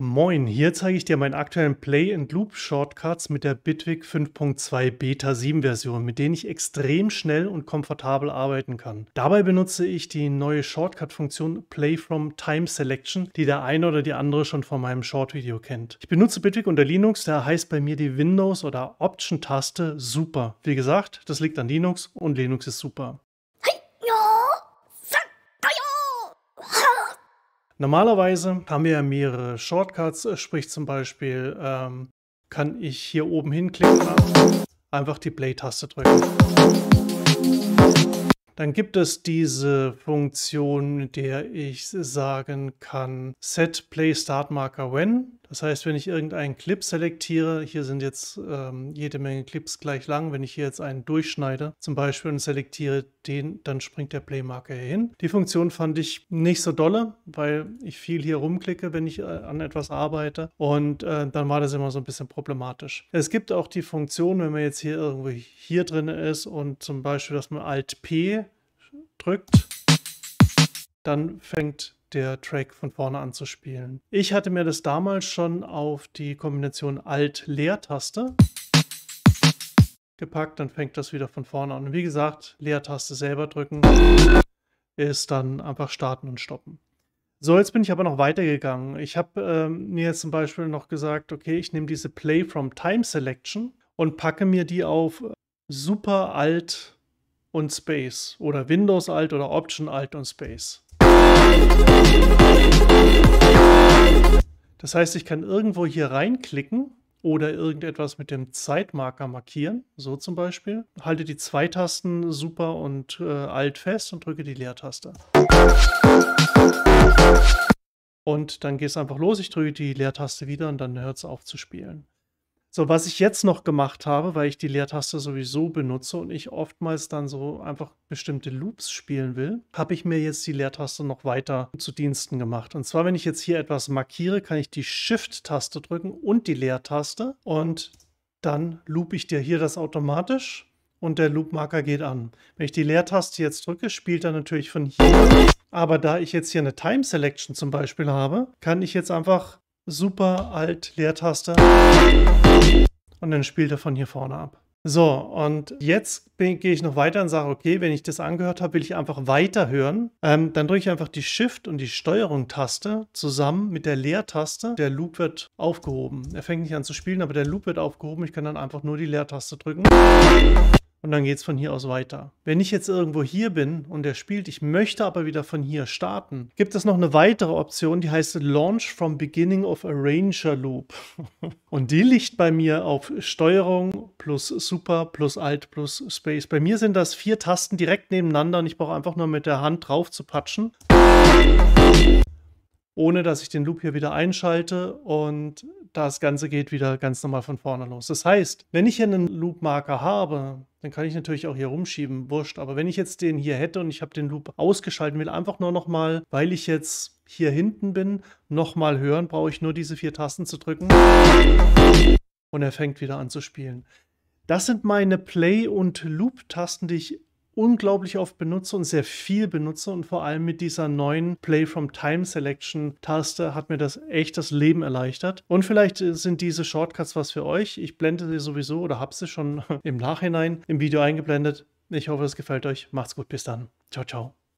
Moin, hier zeige ich dir meinen aktuellen Play and Loop Shortcuts mit der Bitwig 5.2 Beta 7 Version, mit denen ich extrem schnell und komfortabel arbeiten kann. Dabei benutze ich die neue Shortcut Funktion Play from Time Selection, die der eine oder die andere schon von meinem Short Video kennt. Ich benutze Bitwig unter Linux, da heißt bei mir die Windows oder Option Taste super. Wie gesagt, das liegt an Linux und Linux ist super. Normalerweise haben wir ja mehrere Shortcuts, äh, sprich zum Beispiel ähm, kann ich hier oben hinklicken, einfach die Play-Taste drücken. Dann gibt es diese Funktion, mit der ich sagen kann, set play start marker when. Das heißt, wenn ich irgendeinen Clip selektiere, hier sind jetzt ähm, jede Menge Clips gleich lang, wenn ich hier jetzt einen durchschneide zum Beispiel und selektiere den, dann springt der Playmarker hier hin. Die Funktion fand ich nicht so dolle, weil ich viel hier rumklicke, wenn ich äh, an etwas arbeite und äh, dann war das immer so ein bisschen problematisch. Es gibt auch die Funktion, wenn man jetzt hier irgendwo hier drin ist und zum Beispiel, dass man Alt-P drückt, dann fängt der Track von vorne anzuspielen. Ich hatte mir das damals schon auf die Kombination Alt-Leertaste gepackt, dann fängt das wieder von vorne an. Und wie gesagt, Leertaste selber drücken ist dann einfach starten und stoppen. So, jetzt bin ich aber noch weitergegangen. Ich habe ähm, mir jetzt zum Beispiel noch gesagt, okay, ich nehme diese Play from Time Selection und packe mir die auf Super Alt und Space oder Windows Alt oder Option Alt und Space. Das heißt, ich kann irgendwo hier reinklicken oder irgendetwas mit dem Zeitmarker markieren, so zum Beispiel. Halte die zwei Tasten Super und äh, Alt fest und drücke die Leertaste. Und dann geht es einfach los. Ich drücke die Leertaste wieder und dann hört es auf zu spielen. So, was ich jetzt noch gemacht habe, weil ich die Leertaste sowieso benutze und ich oftmals dann so einfach bestimmte Loops spielen will, habe ich mir jetzt die Leertaste noch weiter zu Diensten gemacht. Und zwar, wenn ich jetzt hier etwas markiere, kann ich die Shift-Taste drücken und die Leertaste und dann loop ich dir hier das automatisch und der Loop-Marker geht an. Wenn ich die Leertaste jetzt drücke, spielt er natürlich von hier. Aber da ich jetzt hier eine Time Selection zum Beispiel habe, kann ich jetzt einfach super alt Leertaste und dann spielt er von hier vorne ab. So, und jetzt gehe ich noch weiter und sage, okay, wenn ich das angehört habe, will ich einfach weiterhören. Ähm, dann drücke ich einfach die Shift- und die Steuerung-Taste zusammen mit der Leertaste. Der Loop wird aufgehoben. Er fängt nicht an zu spielen, aber der Loop wird aufgehoben. Ich kann dann einfach nur die Leertaste drücken. Und dann geht es von hier aus weiter. Wenn ich jetzt irgendwo hier bin und er spielt, ich möchte aber wieder von hier starten, gibt es noch eine weitere Option, die heißt Launch from Beginning of Arranger Loop. und die liegt bei mir auf Steuerung plus Super plus Alt plus Space. Bei mir sind das vier Tasten direkt nebeneinander und ich brauche einfach nur mit der Hand drauf zu patschen ohne dass ich den Loop hier wieder einschalte und das Ganze geht wieder ganz normal von vorne los. Das heißt, wenn ich hier einen Loop-Marker habe, dann kann ich natürlich auch hier rumschieben, wurscht. Aber wenn ich jetzt den hier hätte und ich habe den Loop ausgeschalten, will einfach nur nochmal, weil ich jetzt hier hinten bin, nochmal hören, brauche ich nur diese vier Tasten zu drücken und er fängt wieder an zu spielen. Das sind meine Play- und Loop-Tasten, die ich unglaublich oft benutze und sehr viel benutze und vor allem mit dieser neuen Play from Time Selection Taste hat mir das echt das Leben erleichtert. Und vielleicht äh, sind diese Shortcuts was für euch. Ich blende sie sowieso oder habe sie schon im Nachhinein im Video eingeblendet. Ich hoffe, es gefällt euch. Macht's gut, bis dann. Ciao, ciao.